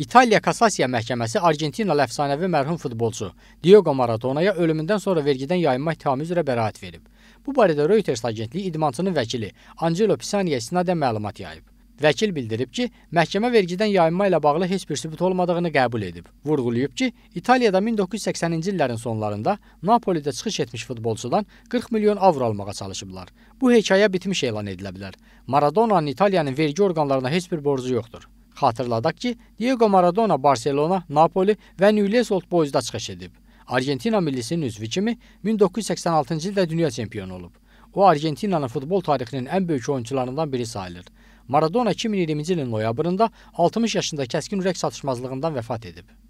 İtaliya Kassasiya Məhkəməsi Argentinalı əfsanəvi mərhum futbolçu Diogo Maradonaya ölümündən sonra vergidən yayınma ittihamı üzrə bəraət verib. Bu barədə Reuters agentliyi idmançının vəkili Angelo Pisaniyə istinadən məlumat yayıb. Vəkil bildirib ki, məhkəmə vergidən yayınma ilə bağlı heç bir sübut olmadığını qəbul edib. Vurğulayıb ki, İtaliyada 1980-ci illərin sonlarında Napolidə çıxış etmiş futbolçudan 40 milyon avro almağa çalışıblar. Bu hekayə bitmiş elan edilə bilər. Maradonanın İtaliyanın vergi orqanlarına heç bir borcu yoxdur. Xatırladaq ki, Diego Maradona Barselona, Napoli və Newell's Old Boys-da çıxış edib. Argentina millisinin üzvü kimi 1986-cı ildə dünya çempionu olub. O Argentinanın futbol tarixinin ən böyük oyunçularından biri sayılır. Maradona 2020-ci ilin noyabrında 60 yaşında kəskin ürək çatışmazlığından vəfat edib.